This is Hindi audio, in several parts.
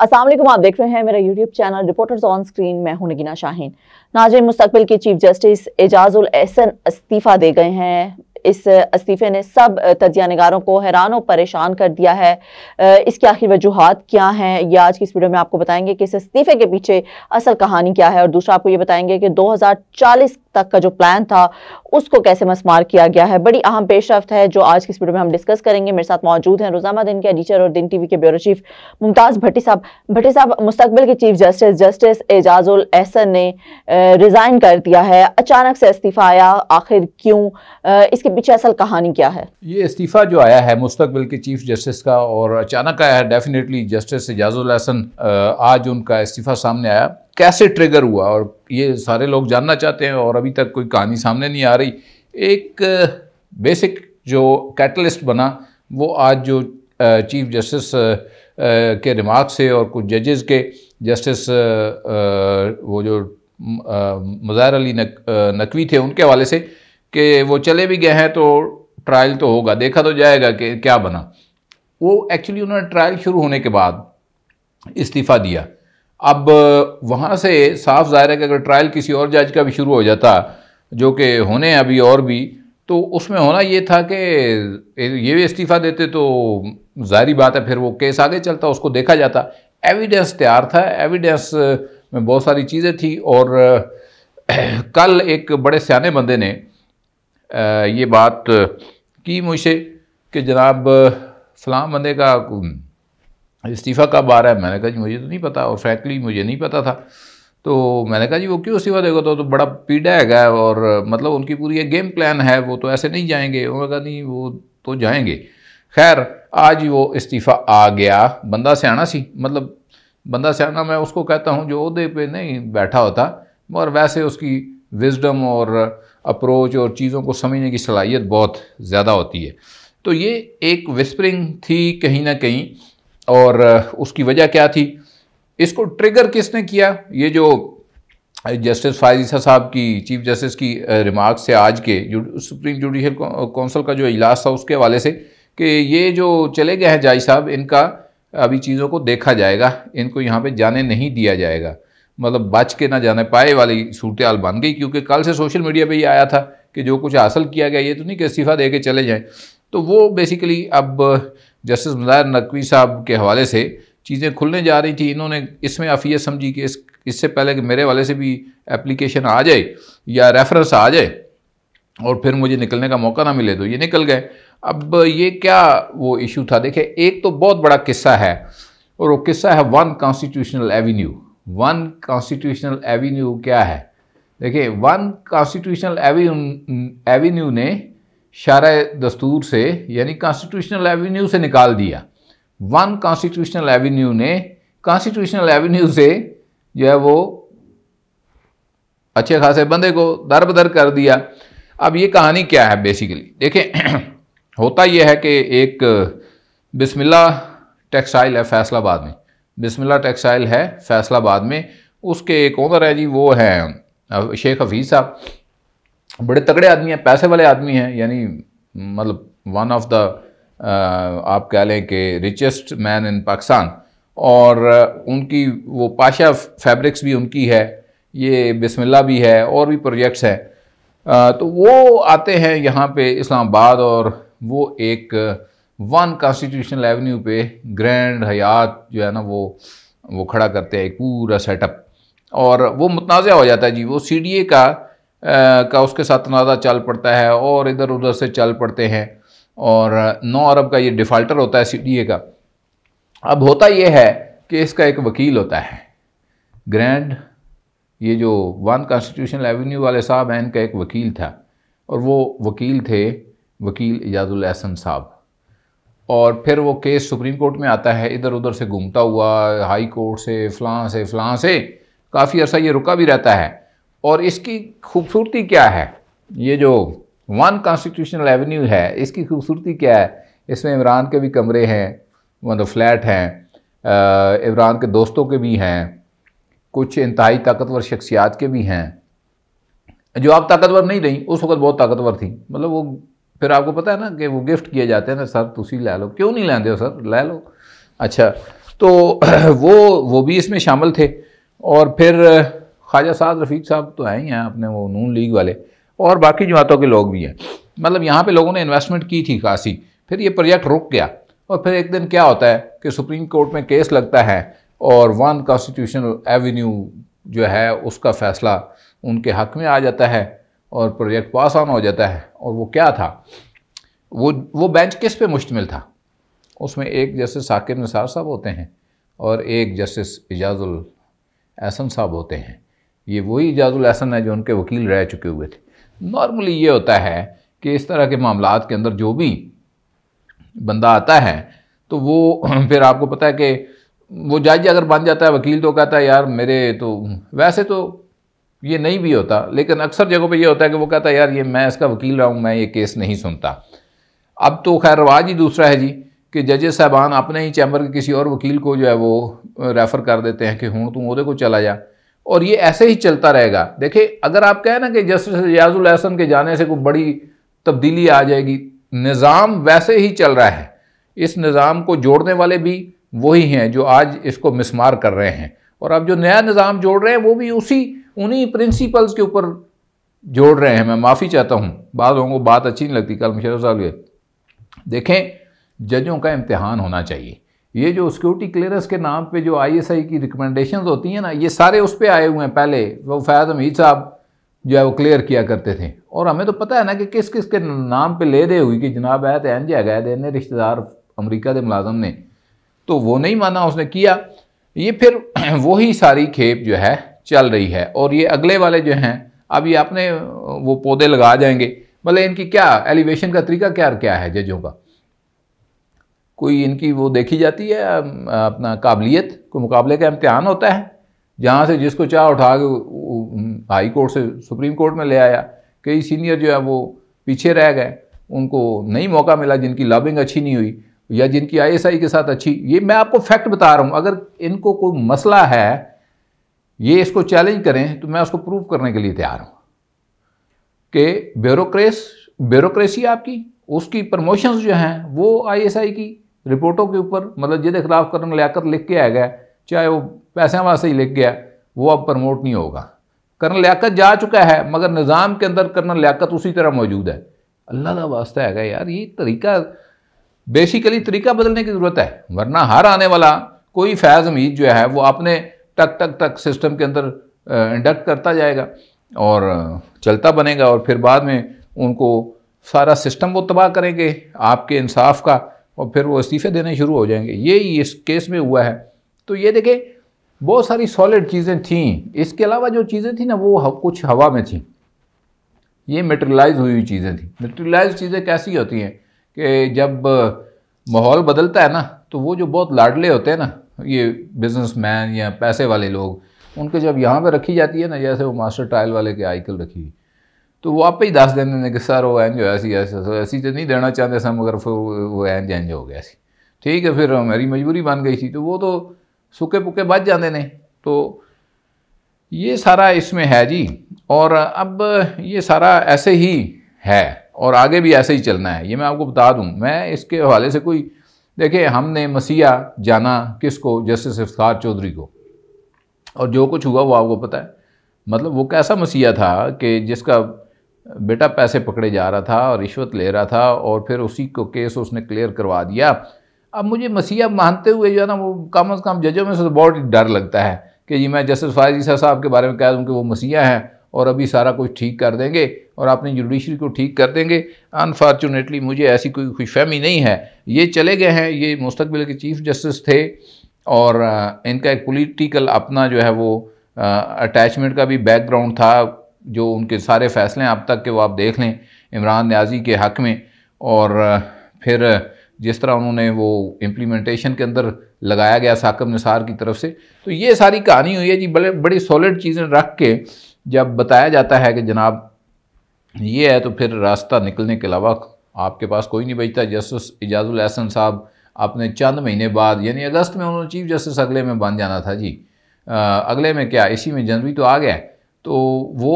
असलम आप देख रहे हैं मेरा YouTube channel reporters on screen मैं हूं नगीना शाहीन नाजिर मुस्तबिल के चीफ जस्टिस उल एहसन इस्तीफ़ा दे गए हैं इस इस्तीफे ने सब तजिया नगारों को हैरान और परेशान कर दिया है इसके आखिर वजूहत क्या हैं ये आज की इस वीडियो में आपको बताएंगे कि इस इस्तीफे के पीछे असल कहानी क्या है और दूसरा आपको ये बताएंगे कि 2040 तक का जो प्लान था उसको कैसे मसमार किया गया है बड़ी अहम पेशरफ है जो आज की इस वीडियो में हम डिस्कस करेंगे मेरे साथ मौजूद हैं रोजामा दिन के एडिटर और दिन वी के ब्यूरो चीफ मुमताज़ भट्टी साहब भट्टी साहब मुस्तबिल के chief justice justice Ijazul Ahsan ने रिज़ाइन कर दिया है अचानक से इस्तीफा आया आखिर क्यों इसके इसके पीछे असल कहानी क्या है ये इस्तीफ़ा जो आया है मुस्तबिल के चीफ जस्टिस का और अचानक आया है डेफिनेटली जस्टिस एजाजुल हसन आज उनका इस्तीफ़ा सामने आया कैसे ट्रिगर हुआ और ये सारे लोग जानना चाहते हैं और अभी तक कोई कहानी सामने नहीं आ रही एक बेसिक जो कैटलिस्ट बना वो आज जो चीफ जस्टिस के रिमार्क से और कुछ जजेस के जस्टिस वो जो मुज़ाहिर अली नक, नकवी थे उनके हवाले से कि वो चले भी गए हैं तो ट्रायल तो होगा देखा तो जाएगा कि क्या बना वो एक्चुअली उन्होंने ट्रायल शुरू होने के बाद इस्तीफ़ा दिया अब वहाँ से साफ जाहिर है कि अगर ट्रायल किसी और जज का भी शुरू हो जाता जो कि होने अभी और भी तो उसमें होना ये था कि ये भी इस्तीफ़ा देते तो जाहिर बात है फिर वो केस आगे चलता उसको देखा जाता एविडेंस तैयार था एविडेंस में बहुत सारी चीज़ें थी और कल एक बड़े सियाने बंदे ने ये बात की मुझसे कि जनाब फलाम बंदे का इस्तीफ़ा कब आ रहा है मैंने कहा जी मुझे तो नहीं पता और फ्रैंकली मुझे नहीं पता था तो मैंने कहा जी वो क्यों इस्तीफ़ा देगा तो, तो बड़ा पीड़ा है और मतलब उनकी पूरी एक गेम प्लान है वो तो ऐसे नहीं जाएंगे उन्होंने कहा नहीं वो तो जाएंगे खैर आज वो इस्तीफ़ा आ गया बंदा सियाना सी मतलब बंदा सियाना मैं उसको कहता हूँ जो अहदे पर नहीं बैठा होता मगर वैसे उसकी विजडम और अप्रोच और चीज़ों को समझने की सलाहियत बहुत ज़्यादा होती है तो ये एक विस्परिंग थी कहीं ना कहीं और उसकी वजह क्या थी इसको ट्रिगर किसने किया ये जो जस्टिस फायजीसा साहब की चीफ जस्टिस की रिमार्क से आज के सुप्रीम जुडिशल काउंसिल का जो इजलास था उसके हवाले से कि ये जो चले गए हैं जाय साहब इनका अभी चीज़ों को देखा जाएगा इनको यहाँ पे जाने नहीं दिया जाएगा मतलब बच के ना जाने पाए वाली सूरत हाल बन गई क्योंकि कल से सोशल मीडिया पे ये आया था कि जो कुछ हासिल किया गया ये तो नहीं कि इस्तीफ़ा दे के चले जाएँ तो वो बेसिकली अब जस्टिस मज़ार नकवी साहब के हवाले से चीज़ें खुलने जा रही थी इन्होंने इसमें अफियत समझी कि इस इससे पहले कि मेरे वाले से भी एप्लीकेशन आ जाए या रेफरेंस आ जाए और फिर मुझे निकलने का मौका ना मिले तो ये निकल गए अब ये क्या वो इशू था देखिए एक तो बहुत बड़ा किस्सा है और वो किस्सा है one constitutional avenue one constitutional avenue क्या है देखिए वन कॉन्स्टिट्यूशनल एवेन्यू ने शारा दस्तूर से यानी कॉन्स्टिट्यूशनल एवेन्यू से निकाल दिया वन कॉन्स्टिट्यूशनल एवेन्यू ने कॉन्स्टिट्यूशनल एवेन्यू से जो है वो अच्छे खासे बंदे को दर बदर कर दिया अब ये कहानी क्या है बेसिकली देखें होता यह है कि एक बिस्मिल्लाह टेक्सटाइल है फैसलाबाद में बिस्मिल्ला टेक्सटाइल है फैसलाबाद में उसके एक ओनर है जी वो हैं शेख हफीज़ साहब बड़े तगड़े आदमी हैं पैसे वाले आदमी हैं यानी मतलब वन ऑफ द आप कह लें कि रिचेस्ट मैन इन पाकिस्तान और उनकी वो पाशा फैब्रिक्स भी उनकी है ये बिस्मिल्ला भी है और भी प्रोजेक्ट्स हैं तो वो आते हैं यहाँ पे इस्लामाबाद और वो एक वन कॉन्स्टिट्यूशनल एवेन्यू पे ग्रैंड हयात जो है ना वो वो खड़ा करते हैं एक पूरा सेटअप और वो मुतनाज़ हो जाता है जी वो सी डी ए का का उसके साथ तनाज़ा चल पड़ता है और इधर उधर से चल पड़ते हैं और नौ अरब का ये डिफ़ाल्टर होता है सी डी ए का अब होता ये है कि इसका एक वकील होता है ग्रैंड ये जो वन कॉन्स्टिट्यूशनल एवेन्यू वाले साहब हैं इनका एक वकील था और वो वकील थे वकील इजाज़ुल एहसन साहब और फिर वो केस सुप्रीम कोर्ट में आता है इधर उधर से घूमता हुआ हाई कोर्ट से फ़लाँ से फ़लाँ से काफ़ी अर्सा ये रुका भी रहता है और इसकी खूबसूरती क्या है ये जो वन कॉन्स्टिट्यूशनल एवेन्यू है इसकी खूबसूरती क्या है इसमें इमरान के भी कमरे हैं मतलब फ्लैट हैं इमरान के दोस्तों के भी हैं कुछ इंतहाई ताकतवर शख्सियात के भी हैं जो आप ताकतवर नहीं रहीं उस वक्त बहुत ताकतवर थी मतलब वो फिर आपको पता है ना कि वो गिफ्ट किए जाते हैं ना सर तुम लै लो क्यों नहीं लेंदे हो सर लै लो अच्छा तो वो वो भी इसमें शामिल थे और फिर ख्वाजा साद रफ़ीक साहब तो हैं ही हैं अपने वो नून लीग वाले और बाकी जमातों के लोग भी हैं मतलब यहाँ पे लोगों ने इन्वेस्टमेंट की थी खासी फिर ये प्रोजेक्ट रुक गया और फिर एक दिन क्या होता है कि सुप्रीम कोर्ट में केस लगता है और वन कॉन्स्टिट्यूशनल एवेन्यू जो है उसका फ़ैसला उनके हक में आ जाता है और प्रोजेक्ट पास ऑन हो जाता है और वो क्या था वो वो बेंच किस पे मुश्तमिल था उसमें एक जस्टिस साकिब निसार साहब होते हैं और एक जस्टिस इजाज़ुल एहसन साहब होते हैं ये वही इजाज़ुल एहसन है जो उनके वकील रह चुके हुए थे नॉर्मली ये होता है कि इस तरह के मामला के अंदर जो भी बंदा आता है तो वो फिर आपको पता है कि वो जज अगर बन जाता है वकील तो कहता है यार मेरे तो वैसे तो ये नहीं भी होता लेकिन अक्सर जगहों पे ये होता है कि वो कहता है यार ये मैं इसका वकील रहा हूँ मैं ये केस नहीं सुनता अब तो खैर रवाज ही दूसरा है जी कि जजेस साहबान अपने ही चैम्बर के किसी और वकील को जो है वो रेफ़र कर देते हैं कि हूँ तू उहदे को चला जा और ये ऐसे ही चलता रहेगा देखिए अगर आप कहें ना कि जस्टिस रियाजुल अहसन के जाने से कोई बड़ी तब्दीली आ जाएगी निज़ाम वैसे ही चल रहा है इस निज़ाम को जोड़ने वाले भी वही हैं जो आज इसको मिसमार कर रहे हैं और अब जो नया निज़ाम जोड़ रहे हैं वो भी उसी उन्हीं प्रिंसिपल्स के ऊपर जोड़ रहे हैं मैं माफ़ी चाहता हूँ बाद लोगों को बात अच्छी नहीं लगती कल मुशरफ साहब ये देखें जजों का इम्तहान होना चाहिए ये जो सिक्योरिटी क्लियरेंस के नाम पे जो आईएसआई की रिकमेंडेशन होती हैं ना ये सारे उस पर आए हुए हैं पहले वो फैज हमीद साहब जो है वो क्लियर किया करते थे और हमें तो पता है ना कि किस किस के नाम पे ले दे हुई कि जनाब आया तो एन जे गए ने रिश्तेदार अमरीका के मुलाजम ने तो वो नहीं माना उसने किया ये फिर वही सारी खेप जो है चल रही है और ये अगले वाले जो हैं अभी आपने वो पौधे लगा जाएंगे मतलब इनकी क्या एलिवेशन का तरीका क्या क्या है जजों का कोई इनकी वो देखी जाती है अपना काबिलियत को मुकाबले का इम्तहान होता है जहाँ से जिसको चाह उठा के हाई कोर्ट से सुप्रीम कोर्ट में ले आया कई सीनियर जो है वो पीछे रह गए उनको नहीं मौका मिला जिनकी लॉबिंग अच्छी नहीं हुई या जिनकी आईएसआई के साथ अच्छी ये मैं आपको फैक्ट बता रहा हूँ अगर इनको कोई मसला है ये इसको चैलेंज करें तो मैं उसको प्रूव करने के लिए तैयार हूँ कि ब्यूरोक्रेस ब्यूरोक्रेसी आपकी उसकी प्रमोशंस जो हैं वो आईएसआई की रिपोर्टों के ऊपर मतलब जिद खिलाफ कदम लियाकत लिख के आ गया चाहे वो पैसे वास्ते ही लिख गया वो अब प्रमोट नहीं होगा करण लियाकत जा चुका है मगर निज़ाम के अंदर करण लियाकत उसी तरह मौजूद है अल्लाह का वास्ता है यार ये तरीका बेसिकली तरीका बदलने की ज़रूरत है वरना हर आने वाला कोई फैज़ हमीद जो है वो अपने टक टक टक सिस्टम के अंदर इंडक्ट करता जाएगा और चलता बनेगा और फिर बाद में उनको सारा सिस्टम वो तबाह करेंगे आपके इंसाफ का और फिर वो इस्तीफ़े देने शुरू हो जाएंगे ये इस केस में हुआ है तो ये देखें बहुत सारी सॉलिड चीज़ें थीं इसके अलावा जो चीज़ें थी ना वो कुछ हवा में थी ये मेटेरियलाइज हुई हुई चीज़ें थी मेटेरियलाइज चीज़ें कैसी होती हैं कि जब माहौल बदलता है ना तो वो जो बहुत लाडले होते हैं ना ये बिजनेसमैन या पैसे वाले लोग उनके जब यहाँ पर रखी जाती है ना जैसे वो मास्टर ट्रायल वाले के आईकल रखी तो वो आप ही दस दिन देने कि सर वो एन जो ऐसी ऐसा ऐसी तो नहीं देना चाहते सर मगर फिर वो जैन जो हो गया सी ठीक है फिर मेरी मजबूरी बन गई थी तो वो तो सूखे पुके बच जाते ने तो ये सारा इसमें है जी और अब ये सारा ऐसे ही है और आगे भी ऐसे ही चलना है ये मैं आपको बता दूँ मैं इसके हवाले से कोई देखिए हमने मसीहा जाना किसको जस्टिस इफ्तार चौधरी को और जो कुछ हुआ वो आपको पता है मतलब वो कैसा मसीहा था कि जिसका बेटा पैसे पकड़े जा रहा था और रिश्वत ले रहा था और फिर उसी को केस उसने क्लियर करवा दिया अब मुझे मसीहा मानते हुए जो है ना वो कम अज़ कम जजों में से तो बहुत डर लगता है कि जी मैं जस्टिस फायजी साहब के बारे में कह दूँ कि वो मसीहा हैं और अभी सारा कुछ ठीक कर देंगे और अपनी जुडिशरी को ठीक कर देंगे अनफॉर्चुनेटली मुझे ऐसी कोई खुशफहमी नहीं है ये चले गए हैं ये मुस्तबिल के चीफ जस्टिस थे और इनका एक पोलिटिकल अपना जो है वो अटैचमेंट का भी बैकग्राउंड था जो उनके सारे फैसले अब तक के वो आप देख लें इमरान न्याजी के हक़ में और फिर जिस तरह उन्होंने वो इम्प्लीमेंटेशन के अंदर लगाया गया साकब निसार की तरफ से तो ये सारी कहानी हुई है जी बड़े बड़ी सॉलिड चीज़ें रख के जब बताया जाता है कि जनाब ये है तो फिर रास्ता निकलने के अलावा आपके पास कोई नहीं बचता जस्टिस एजाजुल एहसन साहब अपने चंद महीने बाद यानी अगस्त में उन्होंने चीफ जस्टिस अगले में बन जाना था जी आ, अगले में क्या इसी में जनवरी तो आ गया तो वो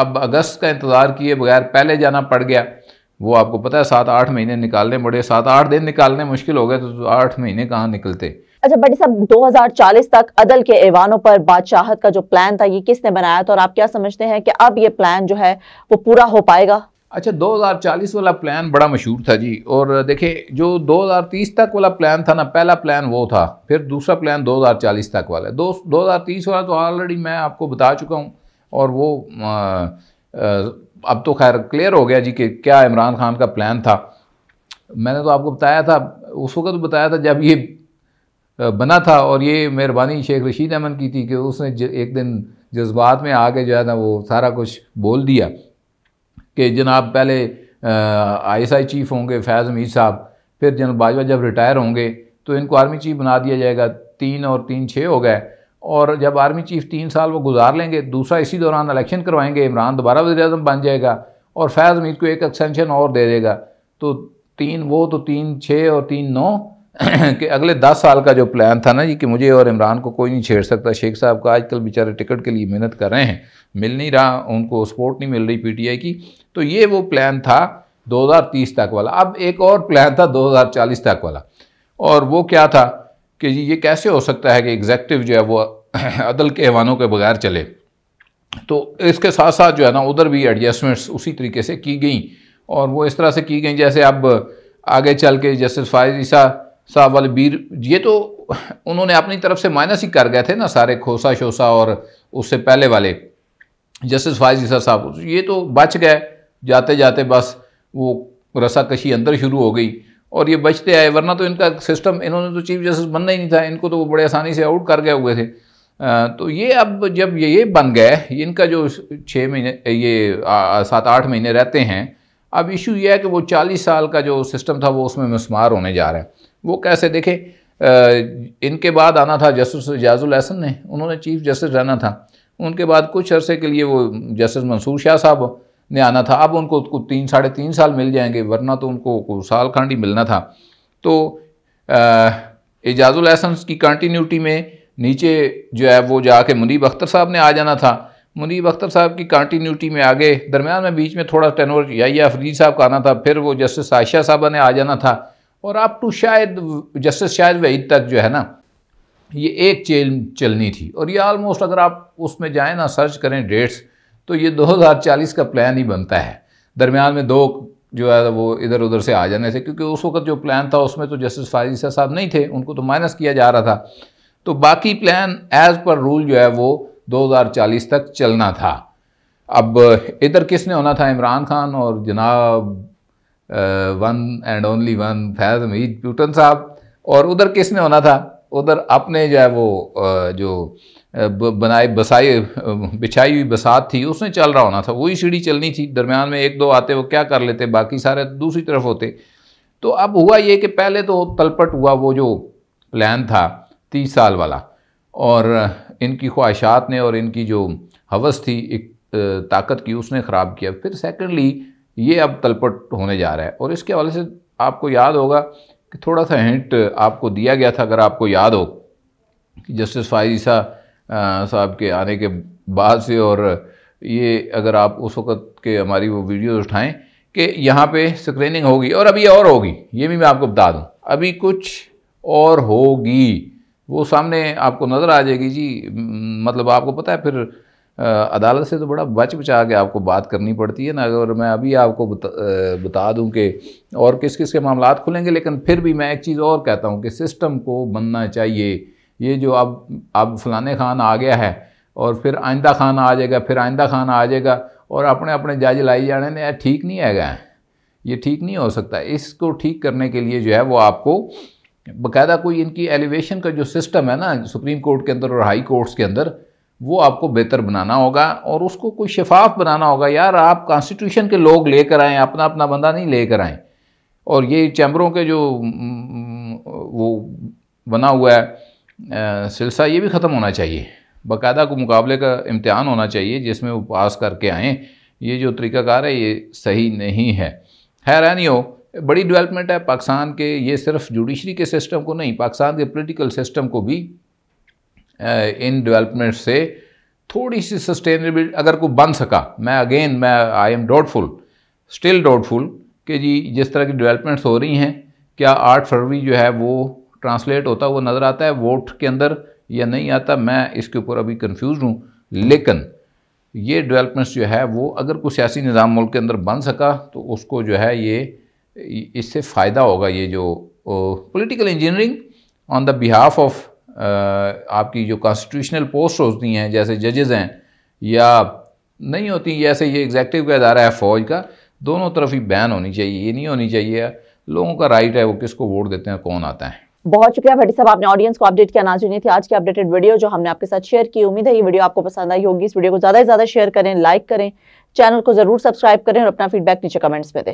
अब अगस्त का इंतज़ार किए बगैर पहले जाना पड़ गया वो आपको पता है सात आठ महीने निकालने पड़े सात आठ दिन निकालने मुश्किल हो गए तो आठ महीने कहाँ निकलते अच्छा बड़ी साहब 2040 तक अदल के ऐवानों पर बादशाहत का जो प्लान था ये किसने बनाया था और आप क्या समझते हैं कि अब ये प्लान जो है वो पूरा हो पाएगा अच्छा 2040 वाला प्लान बड़ा मशहूर था जी और देखिए जो 2030 तक वाला प्लान था ना पहला प्लान वो था फिर दूसरा प्लान 2040 तक वाला दो दो तीस वाला तो ऑलरेडी मैं आपको बता चुका हूँ और वो आ, आ, अब तो खैर क्लियर हो गया जी कि क्या इमरान खान का प्लान था मैंने तो आपको बताया था उस वक्त तो बताया था जब ये बना था और ये मेहरबानी शेख रशीद अहमद की थी कि उसने एक दिन जज्बात में आके जो है ना वो सारा कुछ बोल दिया कि जनाब पहले आईएसआई चीफ होंगे फैज़ हमीद साहब फिर जनरल बाजवा जब रिटायर होंगे तो इनको आर्मी चीफ बना दिया जाएगा तीन और तीन छः हो गए और जब आर्मी चीफ तीन साल वो गुजार लेंगे दूसरा इसी दौरान इलेक्शन करवाएंगे इमरान दोबारा वजी अजम बन जाएगा और फैज़ हमीद को एक एक्सटेंशन और दे देगा तो तीन वो तो तीन छः और तीन नौ कि अगले दस साल का जो प्लान था ना जी कि मुझे और इमरान को कोई नहीं छेड़ सकता शेख साहब का आजकल बेचारे टिकट के लिए मेहनत कर रहे हैं मिल नहीं रहा उनको सपोर्ट नहीं मिल रही पीटीआई की तो ये वो प्लान था 2030 तक वाला अब एक और प्लान था 2040 तक वाला और वो क्या था कि जी ये कैसे हो सकता है कि एग्जेक्टिव जो है वो अदल के एहवानों के बगैर चले तो इसके साथ साथ जो है ना उधर भी एडजस्टमेंट्स उसी तरीके से की गई और वो इस तरह से की गई जैसे अब आगे चल के जस्टिस फायद ईसा साहब वाले बीर ये तो उन्होंने अपनी तरफ से माइनस ही कर गए थे ना सारे खोसा शोसा और उससे पहले वाले जस्टिस फायज ईसा साहब ये तो बच गए जाते जाते बस वो कशी अंदर शुरू हो गई और ये बचते आए वरना तो इनका सिस्टम इन्होंने तो चीफ जस्टिस बनना ही नहीं था इनको तो वो बड़े आसानी से आउट कर गए हुए थे तो ये अब जब ये ये बन गए इनका जो छः महीने ये सात आठ महीने रहते हैं अब इशू ये है कि वो चालीस साल का जो सिस्टम था वो उसमें मिसमार होने जा रहा है वो कैसे देखे इनके बाद आना था जस्टिस एजाजुल अहसन ने उन्होंने चीफ जस्टिस रहना था उनके बाद कुछ अरसे के लिए वो जस्टिस मंसूर शाह साहब ने आना था अब उनको कुछ तीन साढ़े तीन साल मिल जाएंगे वरना तो उनको साल खंड ही मिलना था तो एजाजुल अहसन की कंटिन्यूटी में नीचे जो है वो जाके मुनीब अख्तर साहब ने आ जाना था मुनीब अख्तर साहब की कंटिन्यूटी में आगे दरमियान में बीच में थोड़ा टेनवर या फरीद साहब का आना था फिर वो जस्टिस आयशा साहबा ने आ जाना था और आप टू शायद जस्टिस शायद वहीद तक जो है ना ये एक चेल चलनी थी और ये आलमोस्ट अगर आप उसमें जाएं ना सर्च करें डेट्स तो ये 2040 का प्लान ही बनता है दरमियान में दो जो है वो इधर उधर से आ जाने से क्योंकि उस वक्त जो प्लान था उसमें तो जस्टिस फारिसा साहब नहीं थे उनको तो माइनस किया जा रहा था तो बाकी प्लान एज़ पर रूल जो है वो 2040 तक चलना था अब इधर किसने होना था इमरान खान और जनाब one and only one Faiz Hameed प्यूटन साहब और उधर किस में होना था उधर अपने जो है वो जो बनाए बसाई बिछाई हुई बसात थी उसने चल रहा होना था वही सीढ़ी चलनी थी दरमियान में एक दो आते वो क्या कर लेते बाकी सारे दूसरी तरफ होते तो अब हुआ ये कि पहले तो तलपट हुआ वो जो प्लान था तीस साल वाला और इनकी ख्वाहिशात ने और इनकी जो हवस थी एक ताकत की उसने ख़राब किया फिर सेकेंडली ये अब तलपट होने जा रहा है और इसके हवाले से आपको याद होगा कि थोड़ा सा हिंट आपको दिया गया था अगर आपको याद हो कि जस्टिस फायसा साहब के आने के बाद से और ये अगर आप उस वक़्त के हमारी वो वीडियोस उठाएं कि यहाँ पे स्क्रीनिंग होगी और अभी और होगी ये भी मैं आपको बता दूँ अभी कुछ और होगी वो सामने आपको नज़र आ जाएगी जी मतलब आपको पता है फिर अदालत से तो बड़ा बच बचा के आपको बात करनी पड़ती है ना अगर मैं अभी आपको बता, बता दूं कि और किस किस के मामला खुलेंगे लेकिन फिर भी मैं एक चीज़ और कहता हूं कि सिस्टम को बनना चाहिए ये जो अब अब फलाने खान आ गया है और फिर आइंदा खान आ जाएगा फिर आइंदा खान आ जाएगा और अपने अपने जज लाई जाने ने ठीक नहीं आएगा ये ठीक नहीं हो सकता इसको ठीक करने के लिए जो है वो आपको बाकायदा कोई इनकी एलिवेशन का जो सिस्टम है ना सुप्रीम कोर्ट के अंदर और हाई कोर्ट्स के अंदर वो आपको बेहतर बनाना होगा और उसको कोई शफाफ बनाना होगा यार आप कॉन्स्टिट्यूशन के लोग लेकर आएँ अपना अपना बंदा नहीं लेकर आएँ और ये चैम्बरों के जो वो बना हुआ है सिलसिला ये भी ख़त्म होना चाहिए बाकायदा को मुकाबले का इम्तहान होना चाहिए जिसमें वो पास करके आएँ ये जो तरीक़ाकार है ये सही नहीं है हैरानी हो बड़ी डेवलपमेंट है पाकिस्तान के ये सिर्फ जुडिशरी के सिस्टम को नहीं पाकिस्तान के पॉलिटिकल सिस्टम को भी इन डेवलपमेंट से थोड़ी सी सस्टेनेबिलिटी अगर कोई बन सका मैं अगेन मैं I am doubtful still doubtful कि जी जिस तरह की डेवलपमेंट्स हो रही हैं क्या आठ फरवरी जो है वो ट्रांसलेट होता हुआ नज़र आता है वोट के अंदर या नहीं आता मैं इसके ऊपर अभी कंफ्यूज हूँ लेकिन ये डेवलपमेंट्स जो है वो अगर कोई सियासी निज़ाम मुल्क के अंदर बन सका तो उसको जो है ये इससे फ़ायदा होगा ये जो political engineering on the behalf of आपकी जो कॉन्स्टिट्यूशनल पोस्ट होती हैं जैसे जजेज हैं या नहीं होती जैसे ये एग्जैक्टिव का इदारा है फ़ौज का दोनों तरफ ही बैन होनी चाहिए ये नहीं होनी चाहिए लोगों का राइट है वो किसको वोट देते हैं कौन आता है बहुत शुक्रिया भट्टी साहब आपने ऑडियंस को अपडेट किया नाजी थी आज की अपडेटेड वीडियो जो हमने आपके साथ शेयर की उम्मीद है ये वीडियो आपको पसंद आई होगी इस वीडियो को ज़्यादा से ज़्यादा शेयर करें लाइक करें चैनल को ज़रूर सब्सक्राइब करें और अपना फीडबैक नीचे कमेंट्स में दें